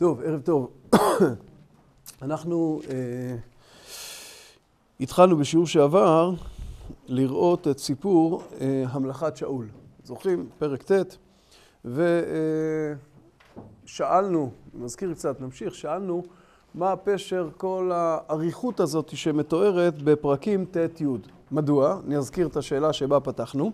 טוב, ערב טוב. אנחנו אה, התחלנו בשיעור שעבר לראות את סיפור אה, המלאכת שאול. זוכרים? פרק ט', ושאלנו, אה, נזכיר קצת, נמשיך, שאלנו מה הפשר כל האריכות הזאת שמתוארת בפרקים ט'-י'. מדוע? אני אזכיר את השאלה שבה פתחנו.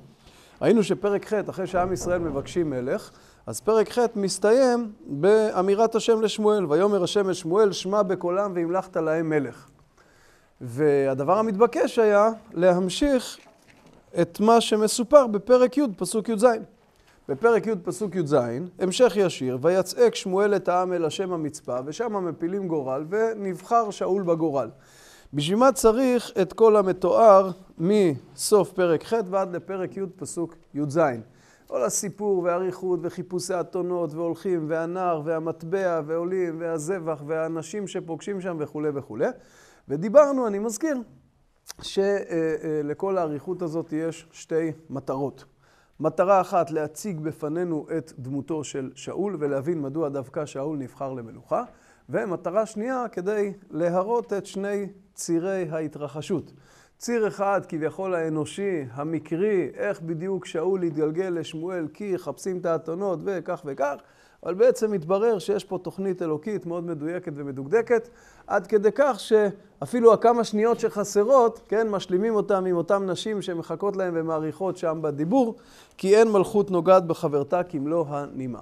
ראינו שפרק ח', אחרי שעם ישראל מבקשים מלך, אז פרק ח' מסתיים באמירת השם לשמואל, ויאמר השם אל שמואל, שמע בקולם והמלכת להם מלך. והדבר המתבקש היה להמשיך את מה שמסופר בפרק י' פסוק י"ז. בפרק י' פסוק י"ז, המשך ישיר, ויצעק שמואל את העם אל השם המצפה, ושם מפילים גורל, ונבחר שאול בגורל. בשביל מה צריך את כל המתואר מסוף פרק ח' ועד לפרק י' פסוק י"ז? כל הסיפור והאריכות וחיפושי אתונות והולכים והנער והמטבע ועולים והזבח והאנשים שפוגשים שם וכולי וכולי. ודיברנו, אני מזכיר, שלכל האריכות הזאת יש שתי מטרות. מטרה אחת, להציג בפנינו את דמותו של שאול ולהבין מדוע דווקא שאול נבחר למלוכה, ומטרה שנייה, כדי להראות את שני צירי ההתרחשות. ציר אחד, כביכול האנושי, המקרי, איך בדיוק שאול התגלגל לשמואל, כי חפשים את האתונות וכך וכך, אבל בעצם מתברר שיש פה תוכנית אלוקית מאוד מדויקת ומדוקדקת, עד כדי כך שאפילו הכמה שניות שחסרות, כן, משלימים אותם עם אותן נשים שמחכות להם ומעריכות שם בדיבור, כי אין מלכות נוגעת בחברתה כמלוא הנימה.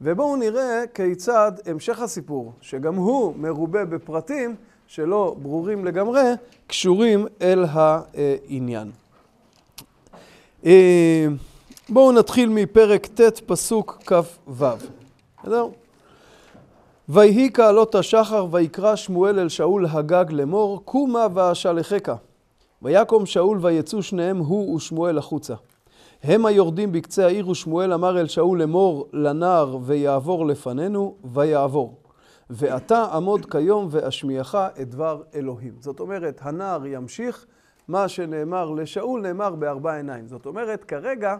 ובואו נראה כיצד המשך הסיפור, שגם הוא מרובה בפרטים, שלא ברורים לגמרי, קשורים אל העניין. אה, בואו נתחיל מפרק ט', פסוק כ"ו. בסדר? ויהי כעלות השחר ויקרא שמואל אל שאול הגג לאמור, קומה ואשלחך. ויקום שאול ויצאו שניהם הוא ושמואל החוצה. הם היורדים בקצה העיר ושמואל אמר אל שאול לאמור לנער ויעבור לפנינו, ויעבור. ואתה עמוד כיום ואשמיעך את דבר אלוהים. זאת אומרת, הנער ימשיך, מה שנאמר לשאול נאמר בארבע עיניים. זאת אומרת, כרגע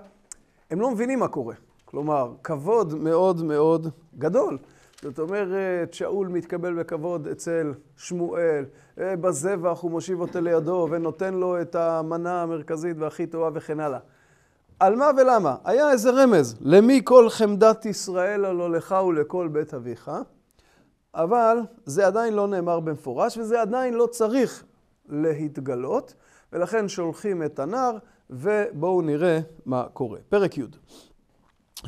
הם לא מבינים מה קורה. כלומר, כבוד מאוד מאוד גדול. זאת אומרת, שאול מתקבל בכבוד אצל שמואל, אה, בזבח הוא מושיב אותו לידו ונותן לו את המנה המרכזית והכי טובה וכן הלאה. על מה ולמה? היה איזה רמז, למי כל חמדת ישראל הלא לך ולכל בית אביך. אבל זה עדיין לא נאמר במפורש וזה עדיין לא צריך להתגלות, ולכן שולחים את הנער ובואו נראה מה קורה. פרק י'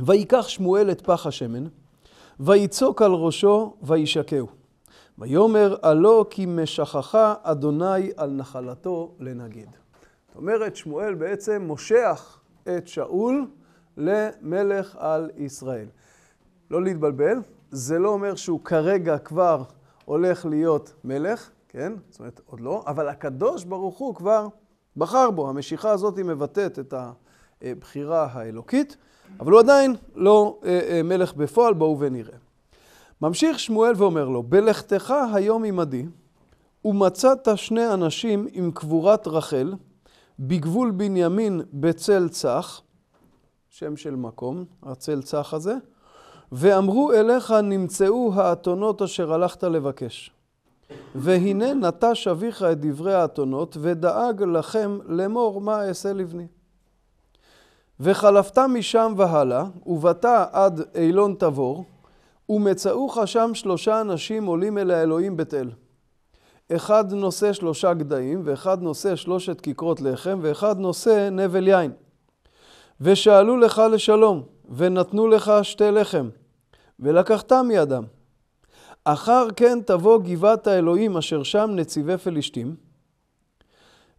ויקח שמואל את פח השמן, ויצוק על ראשו וישקהו. ויאמר הלא כי משכחה אדוני על נחלתו לנגיד. זאת אומרת, שמואל בעצם מושך את שאול למלך על ישראל. לא להתבלבל, זה לא אומר שהוא כרגע כבר הולך להיות מלך, כן? זאת אומרת, עוד לא, אבל הקדוש ברוך הוא כבר בחר בו. המשיכה הזאת היא מבטאת את הבחירה האלוקית, אבל הוא עדיין לא אה, אה, מלך בפועל, בואו ונראה. ממשיך שמואל ואומר לו, בלכתך היום עמדי, ומצאת שני אנשים עם קבורת רחל, בגבול בנימין בצל צח, שם של מקום, הצל צח הזה, ואמרו אליך נמצאו האתונות אשר הלכת לבקש. והנה נטש אביך את דברי האתונות, ודאג לכם לאמור מה אעשה לבני. וחלפת משם והלאה, ובאת עד אילון תבור, ומצאוך שם שלושה אנשים עולים אל האלוהים בית אל. אחד נושא שלושה גדיים, ואחד נושא שלושת כיכרות לחם, ואחד נושא נבל יין. ושאלו לך לשלום, ונתנו לך שתי לחם. ולקחתה מידם. אחר כן תבוא גבעת האלוהים אשר שם נציבי פלישתים,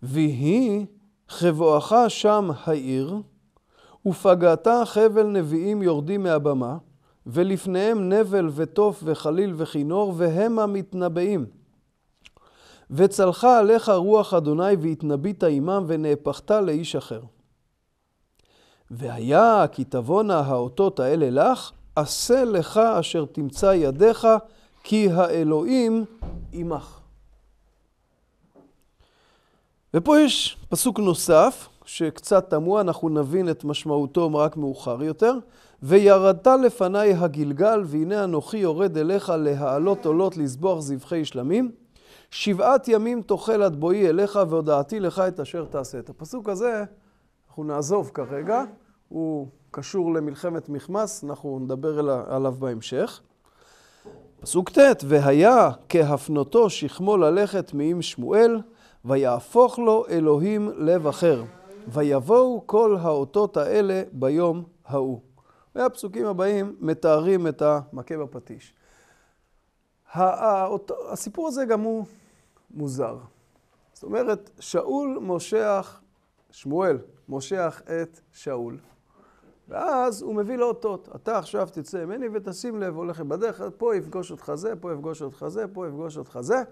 ויהי חבואך שם העיר, ופגעת חבל נביאים יורדים מהבמה, ולפניהם נבל וטוף וחליל וכינור, והמה מתנבאים. וצלחה עליך רוח אדוני והתנבאת עמם ונהפכת לאיש אחר. והיה כי תבואנה האותות האלה לך, עשה לך אשר תמצא ידיך, כי האלוהים עמך. ופה יש פסוק נוסף, שקצת תמוה, אנחנו נבין את משמעותו רק מאוחר יותר. וירדת לפניי הגלגל, והנה אנוכי יורד אליך להעלות עולות, לזבוח זבחי שלמים. שבעת ימים תאכל עד בואי אליך, והודעתי לך את אשר תעשה. את הפסוק הזה אנחנו נעזוב כרגע, הוא קשור למלחמת מכמס, אנחנו נדבר עליו בהמשך. פסוק ט', והיה כהפנותו שכמו ללכת מעם שמואל, ויהפוך לו אלוהים לב אחר, ויבואו כל האותות האלה ביום ההוא. והפסוקים הבאים מתארים את המכה בפטיש. הסיפור הזה גם הוא מוזר. זאת אומרת, שאול מושח, שמואל מושח את שאול. ואז הוא מביא לו אותות. אתה עכשיו תצא ממני ותשים לב, הולך בדרך, פה יפגוש אותך זה, פה יפגוש אותך זה, פה יפגוש אותך זה,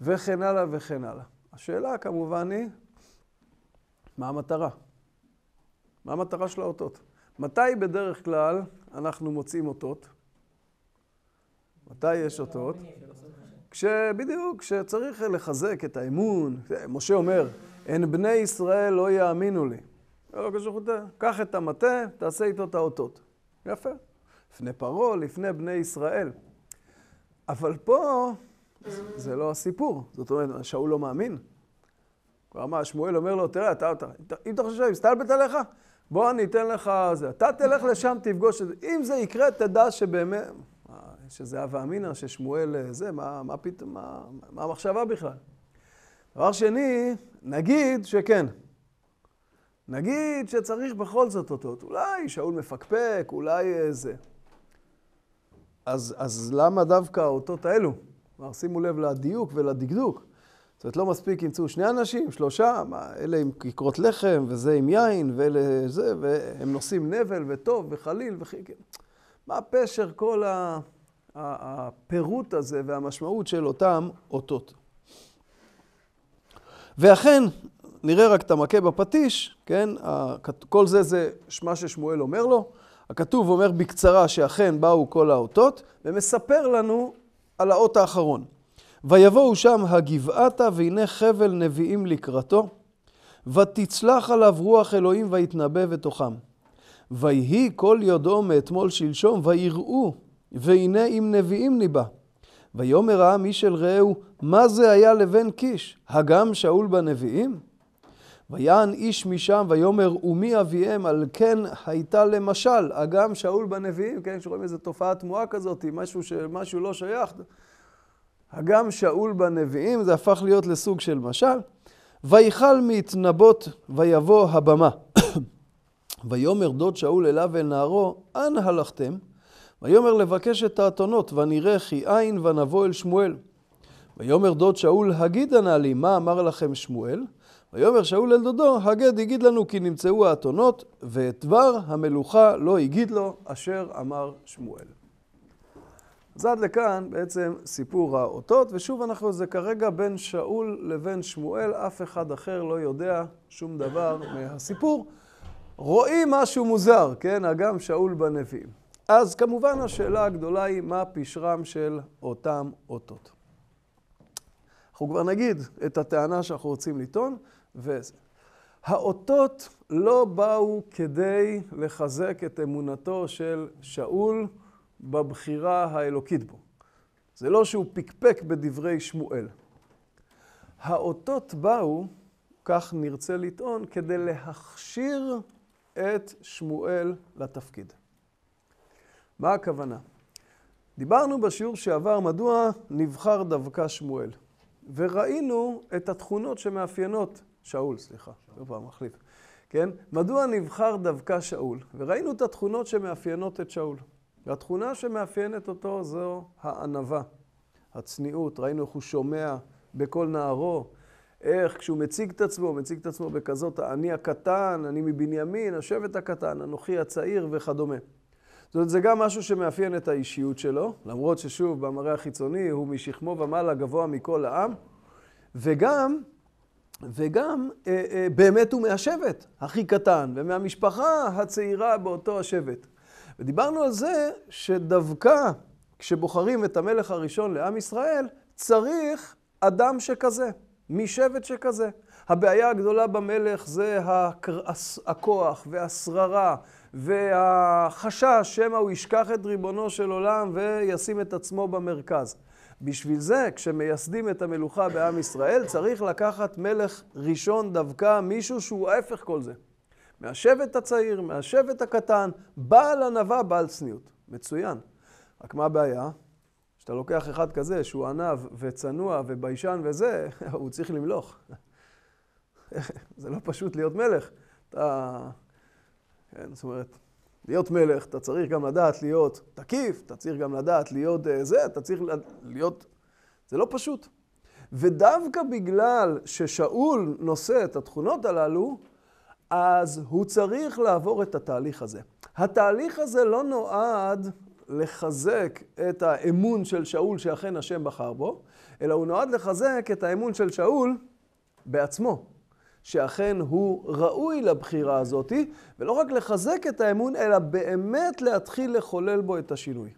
וכן הלאה וכן הלאה. השאלה כמובן היא, מה המטרה? מה המטרה של האותות? מתי בדרך כלל אנחנו מוצאים אותות? מתי יש אותות? כשבדיוק, כשצריך לחזק את האמון. משה אומר, אין בני ישראל לא יאמינו לי. הקדוש ברוך הוא, קח את המטה, תעשה איתו את האותות. יפה. לפני פרעה, לפני בני ישראל. אבל פה זה לא הסיפור. זאת אומרת, שאול לא מאמין. כבר מה, שמואל אומר לו, תראה, אתה, אתה, אם אתה חושב שמסתלבט עליך, בוא אני אתן לך זה. אתה תלך לשם, תפגוש את זה. אם זה יקרה, תדע שבאמת, אה, שזה אבה אמינא, ששמואל אה, זה, מה, מה פתאום, מה, מה המחשבה בכלל? דבר שני, נגיד שכן. נגיד שצריך בכל זאת אותות, אולי שאול מפקפק, אולי אה, זה. אז, אז למה דווקא האותות האלו? כלומר, שימו לב לדיוק ולדקדוק. זאת אומרת, לא מספיק ימצאו שני אנשים, שלושה, מה, אלה עם כיכרות לחם, וזה עם יין, ואלה זה, והם נושאים נבל וטוב וחליל וכי... כן. מה פשר כל ה... הפירוט הזה והמשמעות של אותם אותות. ואכן, נראה רק את המכה בפטיש, כן? כל זה זה מה ששמואל אומר לו. הכתוב אומר בקצרה שאכן באו כל האותות, ומספר לנו על האות האחרון. ויבואו שם הגבעתה, והנה חבל נביאים לקראתו, ותצלח עליו רוח אלוהים ויתנבא בתוכם. ויהי כל יודעו מאתמול שלשום, ויראו, והנה אם נביאים ניבא. ויאמר העם איש אל רעהו, מה זה היה לבן קיש? הגם שאול בנביאים? ויען איש משם ויאמר ומי אביהם על כן הייתה למשל אגם שאול בנביאים, כן, שרואים איזו תופעה תמוהה כזאת, משהו, ש... משהו לא שייך. אגם שאול בנביאים זה הפך להיות לסוג של משל. ויכל מתנבות ויבוא הבמה. ויאמר דוד שאול אליו אל נערו, אנה הלכתם? ויאמר לבקש את האתונות, ונראה כי אין ונבוא אל שמואל. ויאמר דוד שאול, הגידה נא לי, מה אמר לכם שמואל? ויאמר שאול אל דודו, הגד הגיד לנו כי נמצאו האתונות, ואת דבר המלוכה לא הגיד לו, אשר אמר שמואל. אז עד לכאן בעצם סיפור האותות, ושוב אנחנו, זה כרגע בין שאול לבין שמואל, אף אחד אחר לא יודע שום דבר מהסיפור. רואים משהו מוזר, כן? אגם שאול בנביאים. אז כמובן השאלה הגדולה היא, מה פשרם של אותם אותות? אנחנו כבר נגיד את הטענה שאנחנו רוצים לטעון, וזה. האותות לא באו כדי לחזק את אמונתו של שאול בבחירה האלוקית בו. זה לא שהוא פקפק בדברי שמואל. האותות באו, כך נרצה לטעון, כדי להכשיר את שמואל לתפקיד. מה הכוונה? דיברנו בשיעור שעבר מדוע נבחר דווקא שמואל, וראינו את התכונות שמאפיינות שאול, סליחה, כל פעם מחליף. כן? מדוע נבחר דווקא שאול? וראינו את התכונות שמאפיינות את שאול. והתכונה שמאפיינת אותו זו הענווה, הצניעות. ראינו איך הוא שומע בקול נערו, איך כשהוא מציג את עצמו, הוא מציג את עצמו בכזאת, אני הקטן, אני מבנימין, השבט הקטן, אנוכי הצעיר וכדומה. זאת אומרת, זה גם משהו שמאפיין את האישיות שלו, למרות ששוב, במראה החיצוני הוא משכמו ומעלה גבוה מכל העם, וגם וגם אה, אה, באמת הוא מהשבט הכי קטן ומהמשפחה הצעירה באותו השבט. ודיברנו על זה שדווקא כשבוחרים את המלך הראשון לעם ישראל, צריך אדם שכזה, משבט שכזה. הבעיה הגדולה במלך זה הכוח והשררה והחשש שמא הוא ישכח את ריבונו של עולם וישים את עצמו במרכז. בשביל זה, כשמייסדים את המלוכה בעם ישראל, צריך לקחת מלך ראשון דווקא, מישהו שהוא ההפך כל זה. מהשבט הצעיר, מהשבט הקטן, בעל ענווה, בעל צניעות. מצוין. רק מה הבעיה? כשאתה לוקח אחד כזה שהוא ענב וצנוע וביישן וזה, הוא צריך למלוך. זה לא פשוט להיות מלך. אתה... כן, זאת אומרת, להיות מלך, אתה צריך גם לדעת להיות תקיף, אתה צריך גם לדעת להיות אה, זה, אתה צריך להיות... זה לא פשוט. ודווקא בגלל ששאול נושא את התכונות הללו, אז הוא צריך לעבור את התהליך הזה. התהליך הזה לא נועד לחזק את האמון של שאול שאכן השם בחר בו, אלא הוא נועד לחזק את האמון של שאול בעצמו, שאכן הוא ראוי לבחירה הזאת, ולא רק לחזק את האמון, אלא באמת להתחיל לחולל בו את השינוי.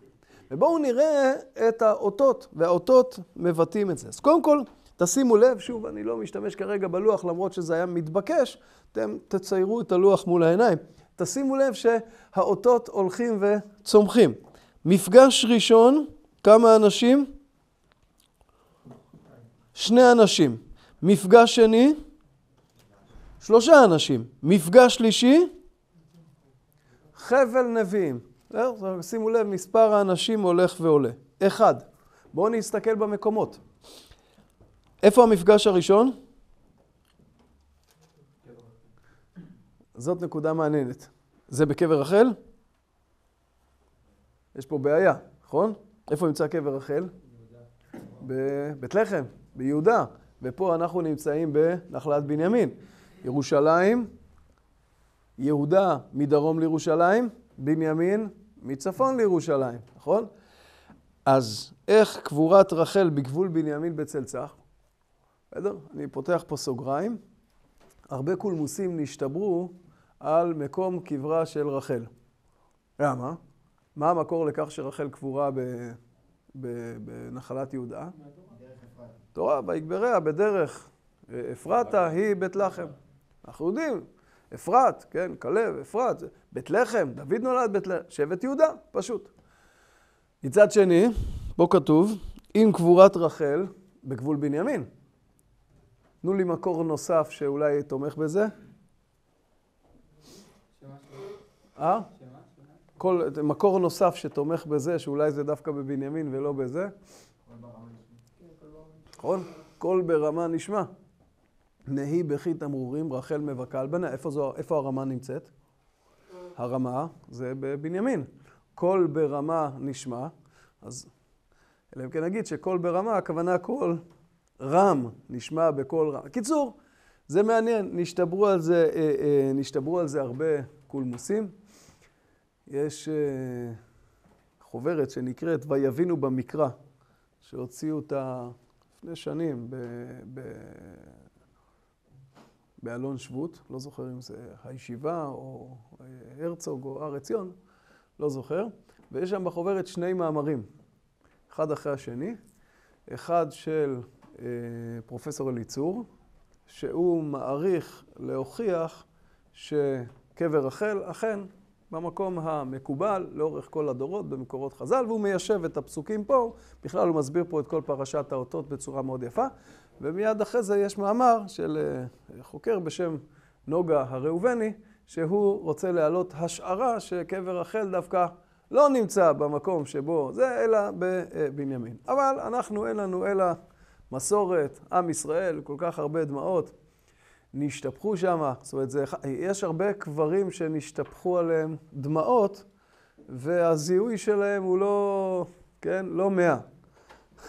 ובואו נראה את האותות, והאותות מבטאים את זה. אז קודם כל, תשימו לב, שוב, אני לא משתמש כרגע בלוח, למרות שזה היה מתבקש, אתם תציירו את הלוח מול העיניים. תשימו לב שהאותות הולכים וצומחים. מפגש ראשון, כמה אנשים? שני אנשים. מפגש שני? שלושה אנשים. מפגש שלישי, חבל נביאים. שימו לב, מספר האנשים הולך ועולה. אחד. בואו נסתכל במקומות. איפה המפגש הראשון? זאת נקודה מעניינת. זה בקבר רחל? יש פה בעיה, נכון? איפה נמצא קבר רחל? בבית לחם, ביהודה. ופה אנחנו נמצאים בנחלת בנימין. ירושלים, יהודה מדרום לירושלים, בנימין מצפון לירושלים, נכון? אז איך קבורת רחל בגבול בנימין בצלצח? בסדר? אני פותח פה סוגריים. הרבה קולמוסים נשתברו על מקום קברה של רחל. למה? מה המקור לכך שרחל קבורה ב... ב... בנחלת יהודה? תורה, ויגבריה בדרך. אה, אפרתה היא בית לחם. אנחנו יודעים, אפרת, כן, כלב, אפרת, בית לחם, דוד נולד בית לחם, שבט יהודה, פשוט. מצד שני, פה כתוב, עם קבורת רחל בגבול בנימין. תנו לי מקור נוסף שאולי תומך בזה. אה? כל, מקור נוסף שתומך בזה, שאולי זה דווקא בבנימין ולא בזה. נכון? קול ברמה נשמע. נכון? נהי בכי תמרורים, רחל מבכה על בניה. איפה, איפה הרמה נמצאת? הרמה זה בבנימין. קול ברמה נשמע, אז אלא אם כן נגיד שקול ברמה, הכוונה קול רם, נשמע בקול רם. קיצור, זה מעניין, נשתברו על זה, אה, אה, נשתברו על זה הרבה קולמוסים. יש אה, חוברת שנקראת ויבינו במקרא, שהוציאו אותה לפני שנים ב, ב, באלון שבות, לא זוכר אם זה הישיבה או אה, הרצוג או הר עציון, לא זוכר, ויש שם בחוברת שני מאמרים, אחד אחרי השני, אחד של אה, פרופסור אליצור, שהוא מעריך להוכיח שקבר רחל אכן במקום המקובל לאורך כל הדורות במקורות חז"ל, והוא מיישב את הפסוקים פה, בכלל הוא מסביר פה את כל פרשת האותות בצורה מאוד יפה, ומיד אחרי זה יש מאמר של אה, חוקר בשם נוגה הראובני, שהוא רוצה להעלות השערה שקבר רחל דווקא לא נמצא במקום שבו זה, אלא בבנימין. אבל אנחנו, אין לנו אלא מסורת, עם ישראל, כל כך הרבה דמעות נשתפכו שם. זאת אומרת, זה, יש הרבה קברים שנשתפכו עליהם דמעות, והזיהוי שלהם הוא לא, כן, לא מאה.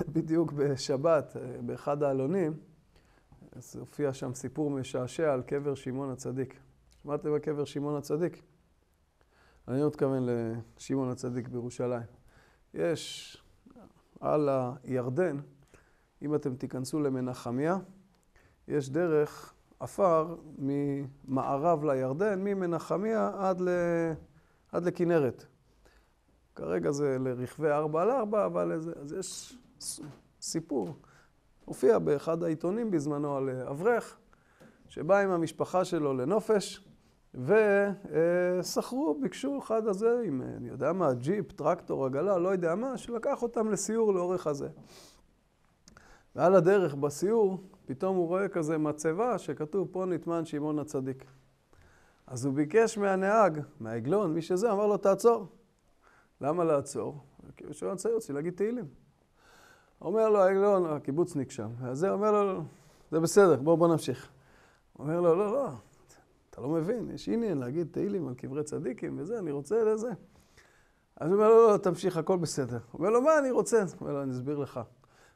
בדיוק בשבת, אה, באחד העלונים, אז הופיע שם סיפור משעשע על קבר שמעון הצדיק. שמעתם על קבר שמעון הצדיק? אני לא מתכוון לשמעון הצדיק בירושלים. יש על הירדן, אם אתם תיכנסו למנחמיה, יש דרך עפר ממערב לירדן, ממנחמיה עד, ל... עד לכנרת. כרגע זה לרכבי 4 על 4, אבל זה... אז יש סיפור. הופיע באחד העיתונים בזמנו על אה, אברך, שבא עם המשפחה שלו לנופש, וסחרו, ביקשו אחד הזה עם, אה, אני יודע מה, ג'יפ, טרקטור, עגלה, לא יודע מה, שלקח אותם לסיור לאורך הזה. ועל הדרך בסיור, פתאום הוא רואה כזה מצבה שכתוב פה נטמן שמעון הצדיק. אז הוא ביקש מהנהג, מהעגלון, מי שזה, אמר לו תעצור. למה לעצור? כי הוא שואל, צעיר, רוצה להגיד תהילים. אומר לו העגלון, לא, לא, הקיבוצניק שם, אז זה אומר לו, זה בסדר, בואו בוא נמשיך. אומר לו, לא, לא, אתה לא מבין, יש עניין להגיד תהילים על קברי צדיקים וזה, אני רוצה לזה. אז הוא אומר לו, לא, לא, לא, תמשיך, הכל בסדר. הוא אומר לו, מה אני רוצה? הוא אומר לו, אני אסביר לך.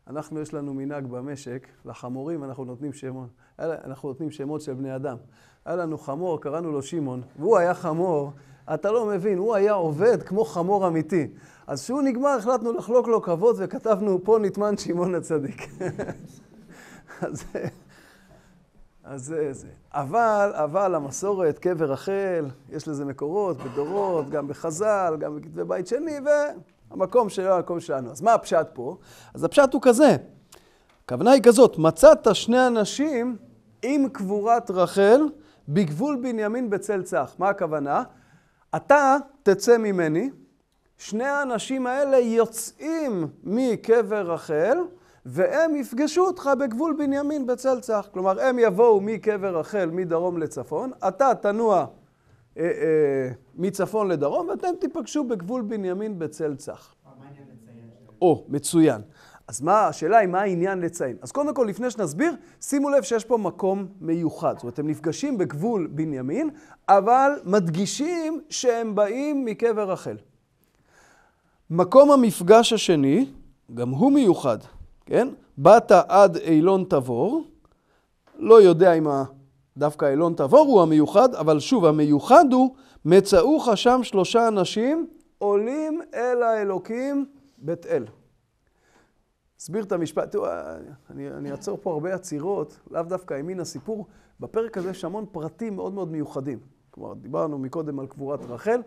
אנחנו, יש לנו מנהג במשק, לחמורים אנחנו נותנים שמות, אנחנו נותנים שמות של בני אדם. היה לנו חמור, קראנו לו שמעון, והוא היה חמור, אתה לא מבין, הוא היה עובד כמו חמור אמיתי. אז כשהוא נגמר החלטנו לחלוק לו כבוד וכתבנו פה נטמן שמעון הצדיק. אז, זה זה. אבל, אבל המסורת, קבר רחל, יש לזה מקורות בדורות, גם בחז"ל, גם בכתבי בית שני, והמקום שלו, המקום שלנו. אז מה הפשט פה? אז הפשט הוא כזה. הכוונה היא כזאת, מצאת שני אנשים עם קבורת רחל בגבול בנימין בצל צח. מה הכוונה? אתה תצא ממני, שני האנשים האלה יוצאים מקבר רחל, והם יפגשו אותך בגבול בנימין בצלצח. כלומר, הם יבואו מקבר רחל מדרום לצפון, אתה תנוע אה, אה, מצפון לדרום, ואתם תיפגשו בגבול בנימין בצלצח. או, מצוין. אז מה, השאלה היא מה העניין לציין. אז קודם כל, לפני שנסביר, שימו לב שיש פה מקום מיוחד. זאת אומרת, הם נפגשים בגבול בנימין, אבל מדגישים שהם באים מקבר רחל. מקום המפגש השני, גם הוא מיוחד, כן? באת עד אילון תבור, לא יודע אם דווקא אילון תבור הוא המיוחד, אבל שוב, המיוחד הוא, מצאוך שם שלושה אנשים עולים אל האלוקים בית אל. אסביר את המשפט, תראו, אני, אני אעצור פה הרבה עצירות, לאו דווקא ימין הסיפור. בפרק הזה יש המון פרטים מאוד מאוד מיוחדים. כלומר, דיברנו מקודם על קבורת רחל,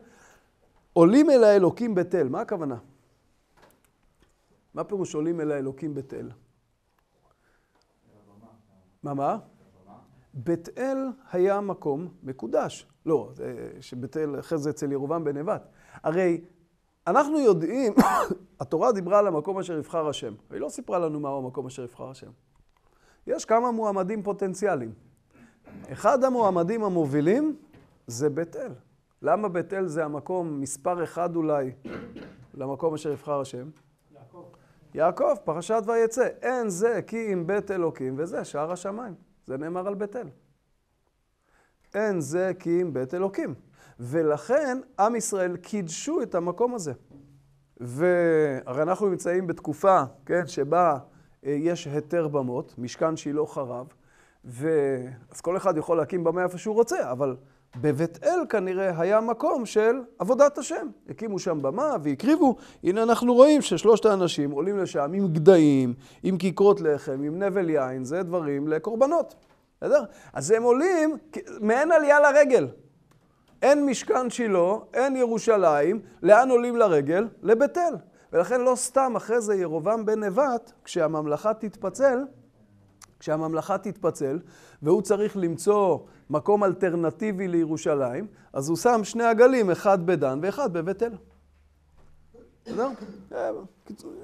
עולים אל האלוקים בתל, מה הכוונה? מה פירוש עולים אל האלוקים בתל? מה, מה? בית אל היה מקום מקודש. לא, שבית אל, אחרי זה אצל ירובעם בן נבט. הרי אנחנו יודעים, התורה דיברה על המקום אשר יבחר השם. היא לא סיפרה לנו מהו המקום אשר יבחר השם. יש כמה מועמדים פוטנציאליים. אחד המועמדים המובילים זה בית אל. למה בית אל זה המקום מספר אחד אולי למקום אשר יבחר השם? יעקב. יעקב, פרשת ויצא. אין זה כי אם בית אלוקים וזה שער השמיים. זה נאמר על בית אל. אין זה כי אם בית אלוקים. ולכן עם ישראל קידשו את המקום הזה. והרי אנחנו נמצאים בתקופה, כן, שבה אה, יש היתר במות, משכן שילה לא חרב, ו... אז כל אחד יכול להקים במה איפה שהוא רוצה, אבל בבית אל כנראה היה מקום של עבודת השם. הקימו שם במה והקריבו. הנה אנחנו רואים ששלושת האנשים עולים לשם עם גדיים, עם כיכרות לחם, עם נבל יין, זה דברים לקורבנות. בסדר? אז הם עולים מעין עלייה לרגל. אין משכן שילה, אין ירושלים, לאן עולים לרגל? לבית אל. ולכן לא סתם אחרי זה ירובעם בן נבט, כשהממלכה תתפצל, כשהממלכה תתפצל, והוא צריך למצוא מקום אלטרנטיבי לירושלים, אז הוא שם שני עגלים, אחד בדן ואחד בבית אל. בסדר?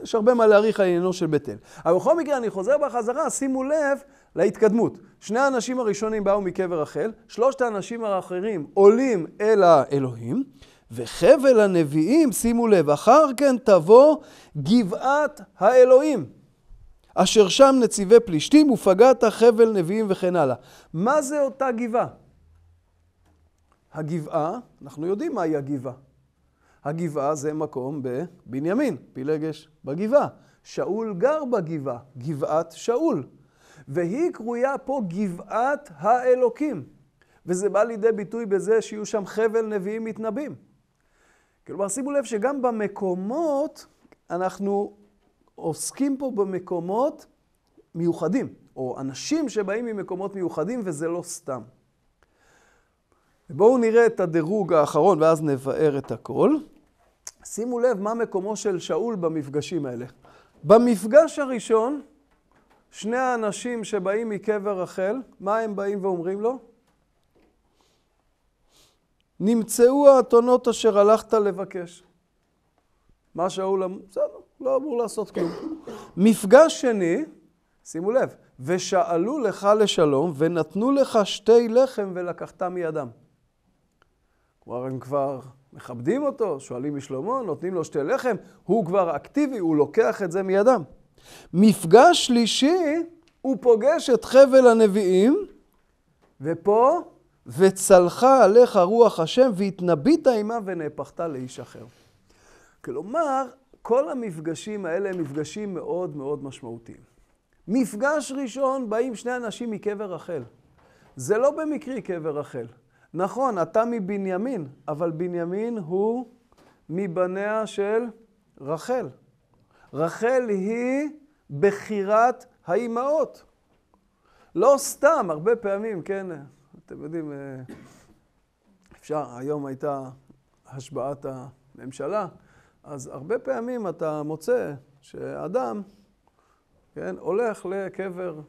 יש הרבה מה להעריך על עניינו של בית אל. אבל בכל מקרה, אני חוזר בחזרה, שימו לב להתקדמות. שני האנשים הראשונים באו מקבר רחל, שלושת האנשים האחרים עולים אל האלוהים, וחבל הנביאים, שימו לב, אחר כן תבוא גבעת האלוהים. אשר שם נציבי פלישתים, ופגעת חבל נביאים וכן הלאה. מה זה אותה גבעה? הגבעה, אנחנו יודעים מהי הגבעה. הגבעה זה מקום בבנימין, פילגש בגבעה. שאול גר בגבעה, גבעת שאול. והיא קרויה פה גבעת האלוקים. וזה בא לידי ביטוי בזה שיהיו שם חבל נביאים מתנבאים. כלומר, שימו לב שגם במקומות אנחנו עוסקים פה במקומות מיוחדים, או אנשים שבאים ממקומות מיוחדים וזה לא סתם. בואו נראה את הדירוג האחרון ואז נבער את הכל. שימו לב מה מקומו של שאול במפגשים האלה. במפגש הראשון, שני האנשים שבאים מקבר רחל, מה הם באים ואומרים לו? נמצאו האתונות אשר הלכת לבקש. מה שאול אמר? בסדר, לא אמור לעשות כלום. מפגש שני, שימו לב, ושאלו לך לשלום, ונתנו לך שתי לחם ולקחת מידם. כלומר, הם כבר מכבדים אותו, שואלים משלמה, נותנים לו שתי לחם, הוא כבר אקטיבי, הוא לוקח את זה מידם. מפגש שלישי, הוא פוגש את חבל הנביאים, ופה, וצלחה עליך רוח השם, והתנבאת עמה ונהפכת לאיש אחר. כלומר, כל המפגשים האלה הם מפגשים מאוד מאוד משמעותיים. מפגש ראשון באים שני אנשים מקבר רחל. זה לא במקרי קבר רחל. נכון, אתה מבנימין, אבל בנימין הוא מבניה של רחל. רחל היא בחירת האימהות. לא סתם, הרבה פעמים, כן, אתם יודעים, אה, אפשר, היום הייתה השבעת הממשלה, אז הרבה פעמים אתה מוצא שאדם, כן, הולך לקבר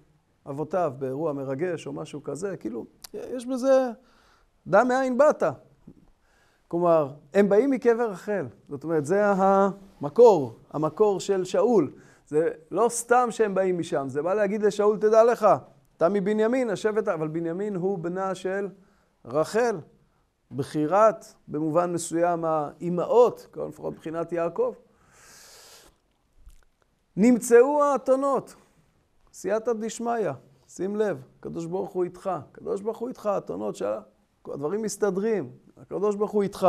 אבותיו באירוע מרגש או משהו כזה, כאילו, יש בזה דע מאין באת. כלומר, הם באים מקבר רחל. זאת אומרת, זה המקור, המקור של שאול. זה לא סתם שהם באים משם, זה בא להגיד לשאול, תדע לך, אתה מבנימין, השבט, אבל בנימין הוא בנה של רחל. בחירת, במובן מסוים, האימהות, כמובן לפחות מבחינת יעקב, נמצאו האתונות. סייעתא דשמיא, שים לב, הקדוש ברוך הוא איתך. הקדוש ברוך הוא איתך, האתונות שלה, הדברים מסתדרים, הקדוש ברוך הוא איתך.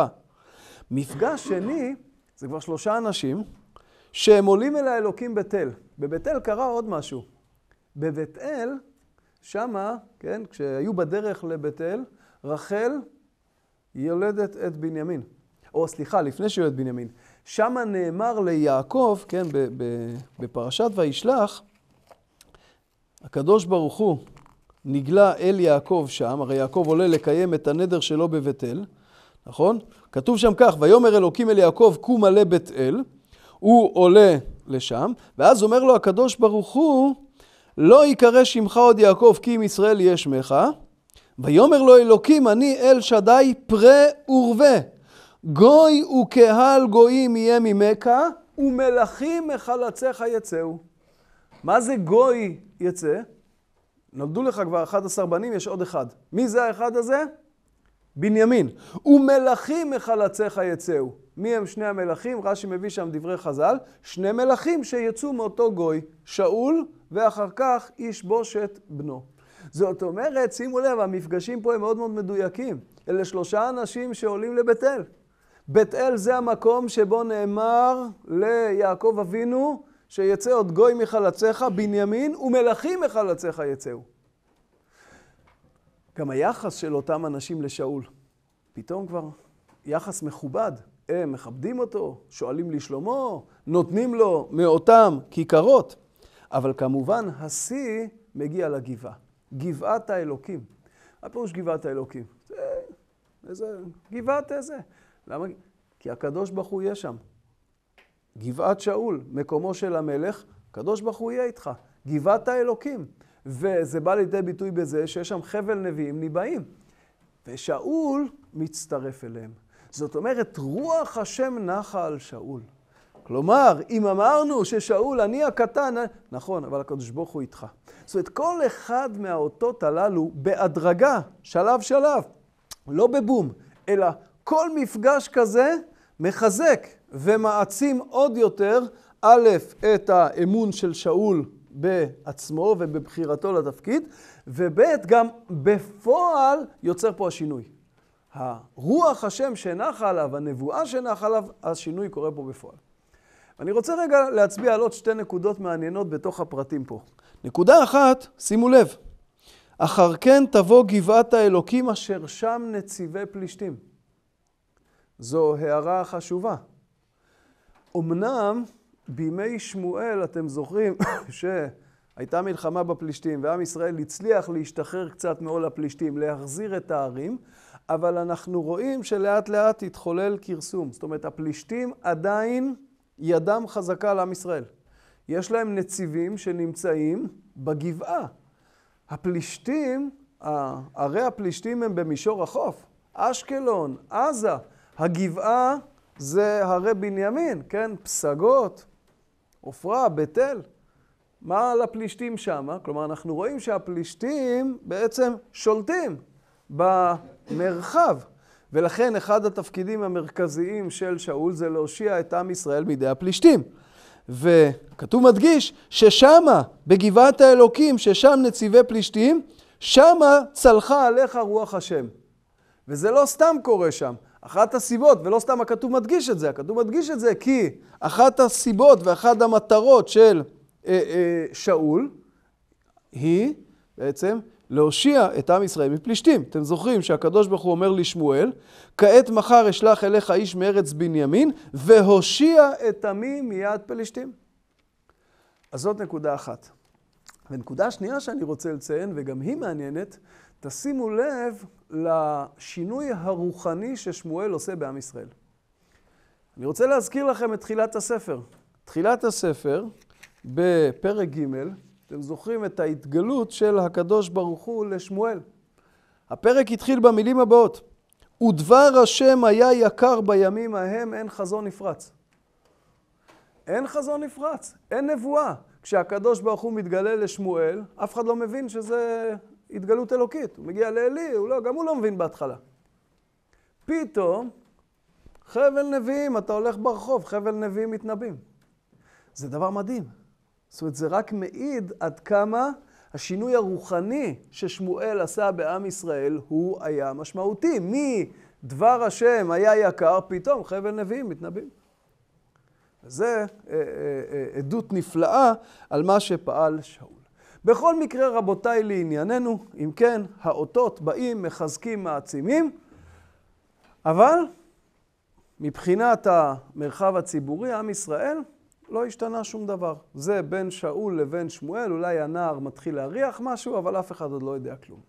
מפגש שני, זה כבר שלושה אנשים, שהם עולים אל האלוקים בית אל. בבית אל קרה עוד משהו. בבית אל, שמה, כן, כשהיו בדרך לבית אל, רחל היא יולדת את בנימין. או סליחה, לפני שהיא יולדת בנימין. שמה נאמר ליעקב, כן, בפרשת וישלח, הקדוש ברוך הוא נגלה אל יעקב שם, הרי יעקב עולה לקיים את הנדר שלו בבית אל, נכון? כתוב שם כך, ויאמר אלוקים אל יעקב קום עלה בית אל, הוא עולה לשם, ואז אומר לו הקדוש ברוך הוא, לא יקרא שמך עוד יעקב כי אם ישראל יהיה שמך, ויאמר לו אלוקים, אני אל שדי פרה ורבה. גוי וקהל גויים יהיה ממכה, ומלכים מחלציך יצאו. מה זה גוי יצא? נולדו לך כבר 11 בנים, יש עוד אחד. מי זה האחד הזה? בנימין. ומלכים מחלציך יצאו. מי הם שני המלכים? רש"י מביא שם דברי חז"ל. שני מלכים שיצאו מאותו גוי, שאול, ואחר כך איש בושת בנו. זאת אומרת, שימו לב, המפגשים פה הם מאוד מאוד מדויקים. אלה שלושה אנשים שעולים לבית אל. בית אל זה המקום שבו נאמר ליעקב אבינו, שיצא עוד גוי מחלציך, בנימין, ומלכים מחלציך יצאו. גם היחס של אותם אנשים לשאול, פתאום כבר יחס מכובד. הם מכבדים אותו, שואלים לשלומו, נותנים לו מאותם כיכרות. אבל כמובן, השיא מגיע לגבעה. גבעת האלוקים. מה פירוש גבעת האלוקים? איזה גבעת איזה. למה? כי הקדוש ברוך הוא יהיה שם. גבעת שאול, מקומו של המלך, הקדוש ברוך הוא יהיה איתך. גבעת האלוקים. וזה בא לידי ביטוי בזה שיש שם חבל נביאים ניבאים. ושאול מצטרף אליהם. זאת אומרת, רוח השם נחה על שאול. כלומר, אם אמרנו ששאול, אני הקטן, נכון, אבל הקדוש ברוך הוא איתך. זאת אומרת, כל אחד מהאותות הללו בהדרגה, שלב שלב, לא בבום, אלא כל מפגש כזה מחזק ומעצים עוד יותר, א', את האמון של שאול בעצמו ובבחירתו לתפקיד, וב', גם בפועל יוצר פה השינוי. הרוח השם שנח עליו, הנבואה שנח עליו, השינוי קורה פה בפועל. אני רוצה רגע להצביע על עוד שתי נקודות מעניינות בתוך הפרטים פה. נקודה אחת, שימו לב, אחר כן תבוא גבעת האלוקים אשר שם נציבי פלישתים. זו הערה חשובה. אמנם בימי שמואל, אתם זוכרים שהייתה מלחמה בפלישתים ועם ישראל הצליח להשתחרר קצת מעול הפלישתים, להחזיר את הערים, אבל אנחנו רואים שלאט לאט התחולל כרסום. זאת אומרת, הפלישתים עדיין ידם חזקה על עם ישראל. יש להם נציבים שנמצאים בגבעה. הפלישתים, ערי הפלישתים הם במישור החוף. אשקלון, עזה, הגבעה זה הרי בנימין, כן? פסגות, עופרה, בית אל. מה על הפלישתים שמה? כלומר, אנחנו רואים שהפלישתים בעצם שולטים במרחב. ולכן אחד התפקידים המרכזיים של שאול זה להושיע את עם ישראל מידי הפלישתים. וכתוב מדגיש ששמה, בגבעת האלוקים, ששם נציבי פלישתים, שמה צלחה עליך רוח השם. וזה לא סתם קורה שם. אחת הסיבות, ולא סתם הכתוב מדגיש את זה, הכתוב מדגיש את זה כי אחת הסיבות ואחת המטרות של אה, אה, שאול היא בעצם להושיע את עם ישראל מפלישתים. אתם זוכרים שהקדוש ברוך הוא אומר לשמואל, כעת מחר אשלח אליך איש מארץ בנימין, והושיע את עמי מיד פלישתים. אז זאת נקודה אחת. ונקודה שנייה שאני רוצה לציין, וגם היא מעניינת, תשימו לב לשינוי הרוחני ששמואל עושה בעם ישראל. אני רוצה להזכיר לכם את תחילת הספר. תחילת הספר, בפרק ג', אתם זוכרים את ההתגלות של הקדוש ברוך הוא לשמואל. הפרק התחיל במילים הבאות: ודבר השם היה יקר בימים ההם, אין חזון נפרץ. אין חזון נפרץ, אין נבואה. כשהקדוש ברוך הוא מתגלה לשמואל, אף אחד לא מבין שזה התגלות אלוקית. הוא מגיע לעלי, הוא לא, גם הוא לא מבין בהתחלה. פתאום, חבל נביאים, אתה הולך ברחוב, חבל נביאים מתנבאים. זה דבר מדהים. זאת אומרת, זה רק מעיד עד כמה השינוי הרוחני ששמואל עשה בעם ישראל הוא היה משמעותי. מדבר השם היה יקר, פתאום חבל נביאים מתנבאים. וזה אה, אה, אה, עדות נפלאה על מה שפעל שאול. בכל מקרה, רבותיי, לענייננו, אם כן, האותות באים, מחזקים, מעצימים, אבל מבחינת המרחב הציבורי, עם ישראל, לא השתנה שום דבר. זה בין שאול לבין שמואל, אולי הנער מתחיל להריח משהו, אבל אף אחד עוד לא יודע כלום.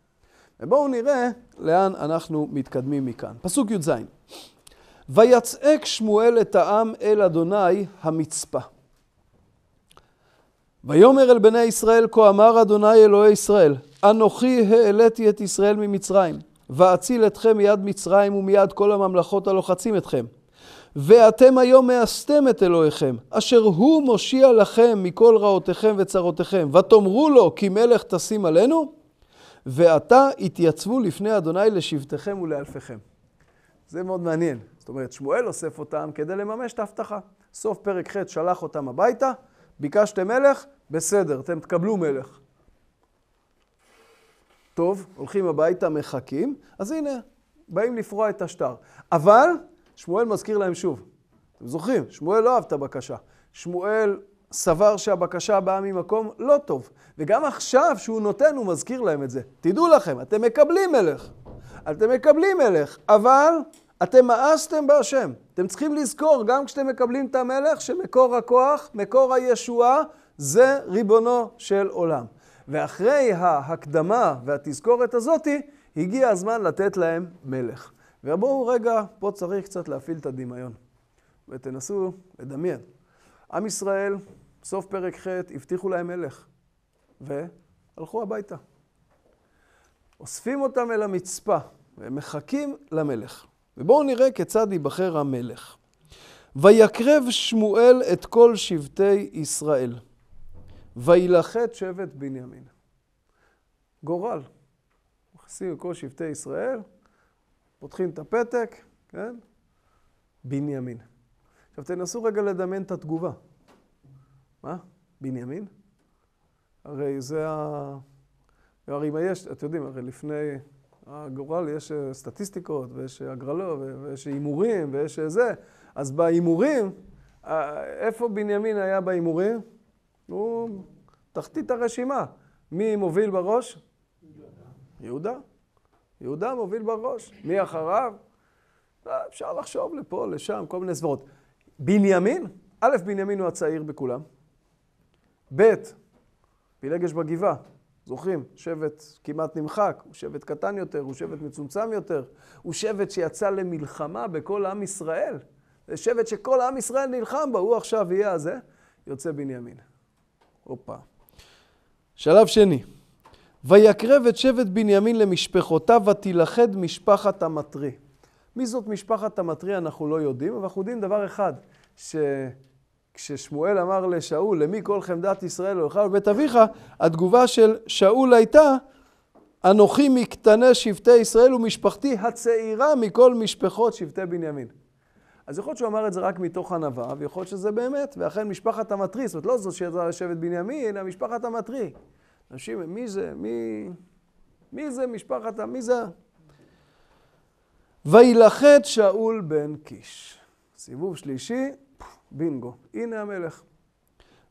ובואו נראה לאן אנחנו מתקדמים מכאן. פסוק י"ז: ויצעק שמואל את העם אל אדוני המצפה. ויאמר אל בני ישראל, כה אמר אדוני אלוהי ישראל, אנוכי העליתי את ישראל ממצרים, ואציל אתכם מיד מצרים ומיד כל הממלכות הלוחצים אתכם. ואתם היום מאסתם את אלוהיכם, אשר הוא מושיע לכם מכל רעותיכם וצרותיכם, ותאמרו לו, כי מלך תשים עלינו, ועתה התייצבו לפני אדוני לשבטיכם ולאלפיכם. זה מאוד מעניין. זאת אומרת, שמואל אוסף אותם כדי לממש את ההבטחה. סוף פרק ח' שלח אותם הביתה, ביקשתם מלך, בסדר, אתם תקבלו מלך. טוב, הולכים הביתה, מחכים, אז הנה, באים לפרוע את השטר. אבל שמואל מזכיר להם שוב. אתם זוכרים, שמואל לא אהב את הבקשה. שמואל סבר שהבקשה באה ממקום לא טוב. וגם עכשיו שהוא נותן, הוא מזכיר להם את זה. תדעו לכם, אתם מקבלים מלך. אתם מקבלים מלך, אבל אתם מאסתם בהשם. אתם צריכים לזכור, גם כשאתם מקבלים את המלך, שמקור הכוח, מקור הישועה, זה ריבונו של עולם. ואחרי ההקדמה והתזכורת הזאתי, הגיע הזמן לתת להם מלך. ובואו רגע, פה צריך קצת להפעיל את הדמיון. ותנסו לדמיין. עם ישראל, סוף פרק ח', הבטיחו להם מלך, והלכו הביתה. אוספים אותם אל המצפה, והם מחכים למלך. ובואו נראה כיצד ייבחר המלך. ויקרב שמואל את כל שבטי ישראל, וילחת שבט בנימין. גורל. מכסים את כל שבטי ישראל, פותחים את הפתק, כן? בנימין. עכשיו תנסו רגע לדמיין את התגובה. מה? בנימין? הרי זה ה... הרי אם יש, אתם יודעים, הרי לפני הגורל יש אה, סטטיסטיקות ויש אה, הגרלו ויש הימורים ויש אה, זה. אז בהימורים, איפה בנימין היה בהימורים? הוא תחתית הרשימה. מי מוביל בראש? יהודה. יהודה. יהודה מוביל בראש, מי אחריו? אה, אפשר לחשוב לפה, לשם, כל מיני סברות. בנימין, א', בנימין הוא הצעיר בכולם. ב', פילגש בגבעה, זוכרים? שבט כמעט נמחק, הוא שבט קטן יותר, הוא שבט מצומצם יותר, הוא שבט שיצא למלחמה בכל עם ישראל. זה שבט שכל עם ישראל נלחם בו, הוא עכשיו יהיה הזה, יוצא בנימין. הופה. שלב שני. ויקרב את שבט בנימין למשפחותיו ותילכד משפחת המטרי. מי זאת משפחת המטרי אנחנו לא יודעים, אבל אנחנו יודעים דבר אחד, שכששמואל אמר לשאול, למי כל חמדת ישראל הולכה ובית אביך, התגובה של שאול הייתה, אנוכי מקטני שבטי ישראל ומשפחתי הצעירה מכל משפחות שבטי בנימין. אז יכול להיות שהוא אמר את זה רק מתוך ענווה, ויכול להיות שזה באמת, ואכן משפחת המטרי, זאת אומרת לא זאת שיצאה לשבט בנימין, אלא משפחת המטרי. אנשים מי זה? מי, מי זה משפחת ה... מי זה? וילחת שאול בן קיש. סיבוב שלישי, בינגו. הנה המלך.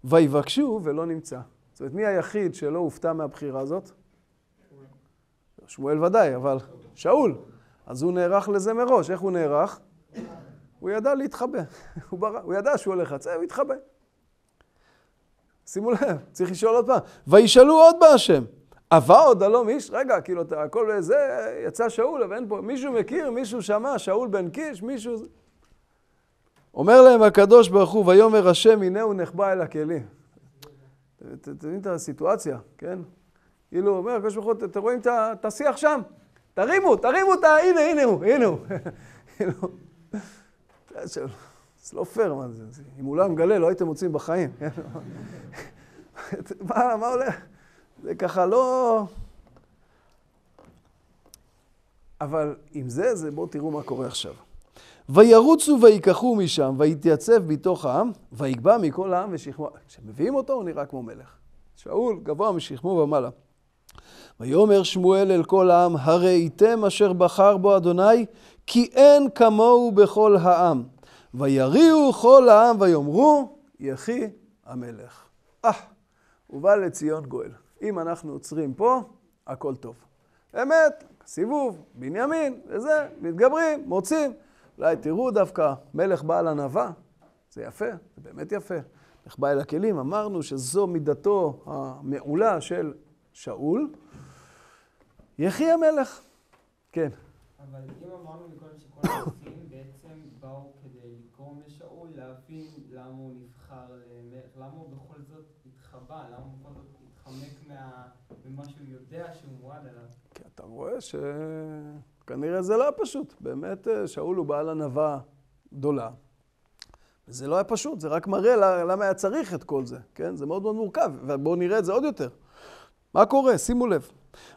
ויבקשו ולא נמצא. זאת אומרת, מי היחיד שלא הופתע מהבחירה הזאת? שמואל ודאי, אבל שאול. אז הוא נערך לזה מראש. איך הוא נערך? הוא ידע להתחבא. הוא ידע שהוא הולך לצאת, הוא התחבא. שימו לב, צריך לשאול עוד פעם. וישאלו עוד בהשם. עבר עוד הלום איש? רגע, כאילו, אתה, הכל זה, יצא שאול, אבל אין פה, מישהו מכיר, מישהו שמע, שאול בן קיש, מישהו... אומר להם הקדוש ברוך הוא, ויאמר השם, הנה הוא נחבא אל הכלים. אתם מבינים את הסיטואציה, כן? כאילו, אומר הקדוש ברוך הוא, אתם רואים את השיח שם? תרימו, תרימו את ה... הנה, הנה הוא, הנה הוא. כאילו, זה לא פייר, מה זה? זה? אם הוא לא היה מגלה, לא הייתם מוצאים בחיים. מה, מה עולה? זה ככה לא... אבל עם זה, זה בואו תראו מה קורה עכשיו. וירוצו ויקחו משם, ויתייצב בתוך העם, ויקבע מכל העם ושכמו... כשמביאים אותו, הוא נראה כמו מלך. שאול גבוה משכמו ומעלה. ויאמר שמואל אל כל העם, הראיתם אשר בחר בו אדוני, כי אין כמוהו בכל העם. ויריעו כל העם ויאמרו, יחי המלך. אה, ובא לציון גואל. אם אנחנו עוצרים פה, הכל טוב. אמת, סיבוב, בנימין, וזה, מתגברים, מוצאים. אולי תראו דווקא, מלך בעל ענווה, זה יפה, זה באמת יפה. מלך אל הכלים, אמרנו שזו מידתו המעולה של שאול. יחי המלך. כן. אבל אם אמרנו מקודם שכל להבין למה הוא נבחר למלך, אה, למה הוא בכל זאת התחבא, למה הוא בכל זאת התחמק מה... ממה שהוא יודע שהוא מועד עליו. כי אתה רואה שכנראה זה לא היה פשוט. באמת, אה, שאול הוא בעל ענווה גדולה. זה לא היה פשוט, זה רק מראה למה היה צריך את כל זה, כן? זה מאוד מאוד מורכב, ובואו נראה את זה עוד יותר. מה קורה? שימו לב.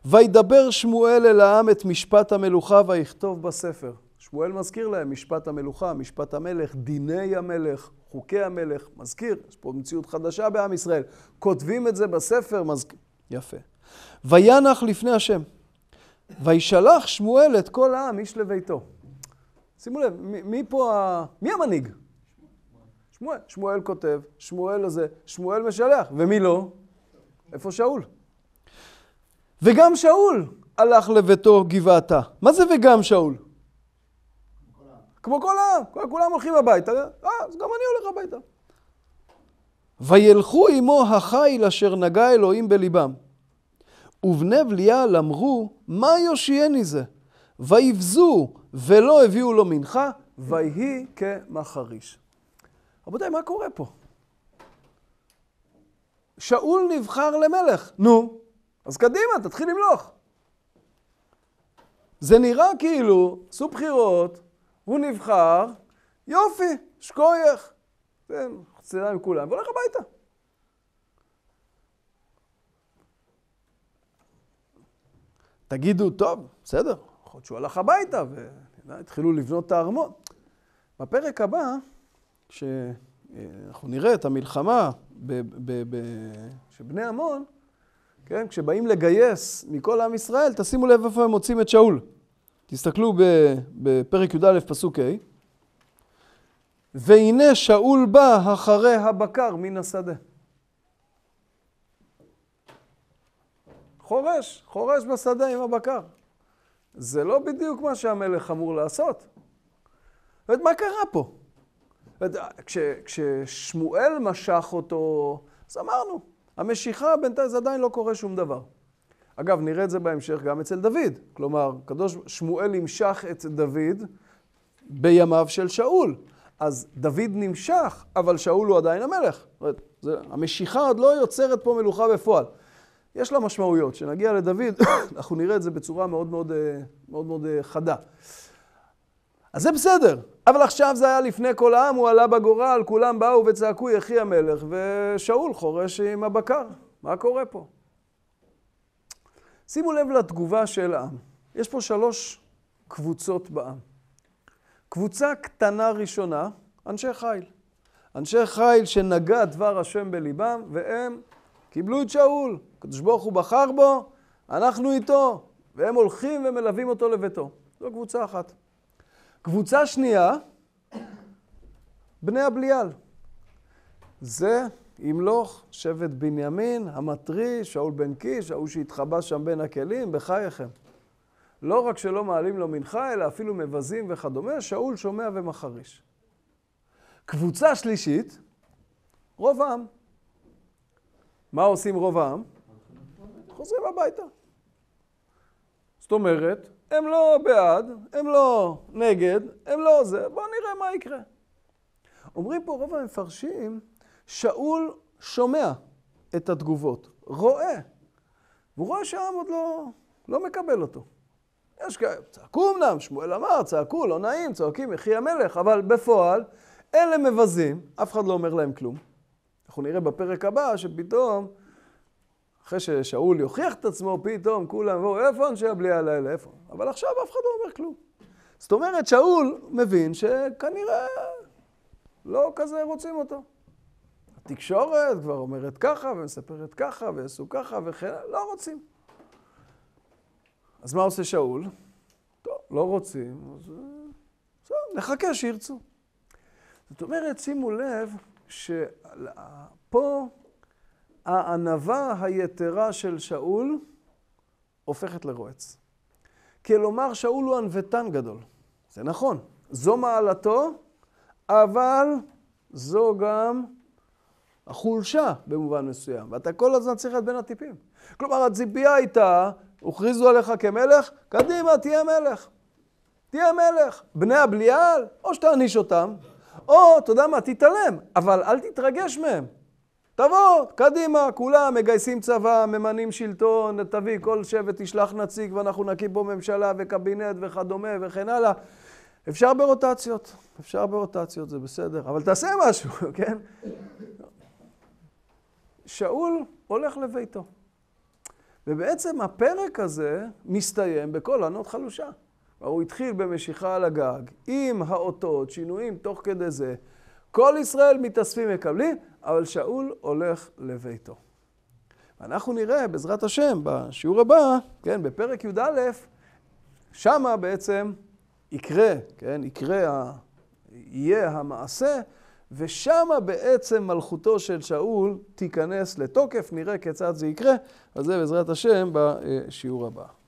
וידבר שמואל אל העם את משפט המלוכה ויכתוב בספר. שמואל מזכיר להם משפט המלוכה, משפט המלך, דיני המלך, חוקי המלך, מזכיר, יש פה מציאות חדשה בעם ישראל. כותבים את זה בספר, מזכיר. יפה. וינח לפני השם, וישלח שמואל את כל העם, איש לביתו. שימו לב, מי, מי פה ה... מי המנהיג? שמואל. שמואל כותב, שמואל הזה, שמואל משלח, ומי לא? איפה שאול? וגם שאול הלך לביתו גבעתה. מה זה וגם שאול? כמו כל העם, כולם הולכים הביתה, אה, אז גם אני הולך הביתה. וילכו עמו החיל אשר נגע אלוהים בליבם. ובני בליעל אמרו, מה יושיעני זה? ויבזו, ולא הביאו לו מנחה, ויהי כמחריש. רבותיי, מה קורה פה? שאול נבחר למלך. נו, אז קדימה, תתחיל למלוך. זה נראה כאילו, עשו בחירות, הוא נבחר, יופי, שכוייך. כן, חצילה עם כולם, והולך הביתה. תגידו, טוב, בסדר, יכול להיות שהוא הלך הביתה, והתחילו לבנות את הארמון. בפרק הבא, כשאנחנו נראה את המלחמה שבני עמון, כן, כשבאים לגייס מכל עם ישראל, תשימו לב איפה הם מוצאים את שאול. תסתכלו בפרק י"א פסוק ה' והנה שאול בא אחרי הבקר מן השדה. חורש, חורש בשדה עם הבקר. זה לא בדיוק מה שהמלך אמור לעשות. ואת מה קרה פה? ואת, כש, כששמואל משך אותו, אז אמרנו, המשיכה בינתיים זה עדיין לא קורה שום דבר. אגב, נראה את זה בהמשך גם אצל דוד. כלומר, קדוש שמואל נמשך את דוד בימיו של שאול. אז דוד נמשך, אבל שאול הוא עדיין המלך. זאת אומרת, זה, המשיכה עוד לא יוצרת פה מלוכה בפועל. יש לה משמעויות. כשנגיע לדוד, אנחנו נראה את זה בצורה מאוד מאוד, אה, מאוד, מאוד אה, חדה. אז זה בסדר, אבל עכשיו זה היה לפני כל העם, הוא עלה בגורל, כולם באו וצעקו, יחי המלך, ושאול חורש עם הבקר. מה קורה פה? שימו לב לתגובה של העם. יש פה שלוש קבוצות בעם. קבוצה קטנה ראשונה, אנשי חיל. אנשי חיל שנגע דבר השם בליבם, והם קיבלו את שאול. הקדוש ברוך הוא בחר בו, אנחנו איתו, והם הולכים ומלווים אותו לביתו. זו קבוצה אחת. קבוצה שנייה, בני הבליעל. זה ימלוך שבט בנימין, המטרי, שאול בן קיש, ההוא שהתחבא שם בין הכלים, בחייכם. לא רק שלא מעלים לו מנחה, אלא אפילו מבזים וכדומה, שאול שומע ומחריש. קבוצה שלישית, רוב העם. מה עושים רוב העם? חוזרים הביתה. זאת אומרת, הם לא בעד, הם לא נגד, הם לא זה, בואו נראה מה יקרה. אומרים פה רוב המפרשים, שאול שומע את התגובות, רואה. והוא רואה שהעם עוד לא, לא מקבל אותו. יש כאלה, צעקו אמנם, שמואל אמר, צעקו, לא נעים, צועקים, יחי המלך, אבל בפועל, אלה מבזים, אף אחד לא אומר להם כלום. אנחנו נראה בפרק הבא שפתאום, אחרי ששאול יוכיח את עצמו, פתאום כולם יבואו, איפה אנשי הבליעל האלה, איפה? אבל עכשיו אף אחד לא אומר כלום. זאת אומרת, שאול מבין שכנראה לא כזה רוצים אותו. התקשורת כבר אומרת ככה, ומספרת ככה, ויעשו ככה, וכן, לא רוצים. אז מה עושה שאול? טוב, לא רוצים, אז אה, בסדר, נחכה שירצו. זאת אומרת, שימו לב שפה אה, הענווה היתרה של שאול הופכת לרועץ. כלומר, שאול הוא ענוותן גדול. זה נכון, זו מעלתו, אבל זו גם החולשה במובן מסוים, ואתה כל הזמן צריך להיות בין הטיפים. כלומר, הציפייה הייתה, הוכריזו עליך כמלך, קדימה, תהיה מלך. תהיה מלך. בני הבליעל, או שתעניש אותם, או, אתה יודע מה, תתעלם, אבל אל תתרגש מהם. תבוא, קדימה, כולם מגייסים צבא, ממנים שלטון, תביא, כל שבט תשלח נציג ואנחנו נקים פה ממשלה וקבינט וכדומה וכן הלאה. אפשר ברוטציות, אפשר ברוטציות, זה בסדר, אבל תעשה משהו, כן? שאול הולך לביתו. ובעצם הפרק הזה מסתיים בכל ענות חלושה. הוא התחיל במשיכה על הגג, עם האותות, שינויים תוך כדי זה. כל ישראל מתאספים מקבלים, אבל שאול הולך לביתו. אנחנו נראה, בעזרת השם, בשיעור הבא, כן, בפרק י"א, שמה בעצם יקרה, כן, יקרה, יהיה המעשה. ושמה בעצם מלכותו של שאול תיכנס לתוקף, נראה כיצד זה יקרה, אז זה בעזרת השם בשיעור הבא.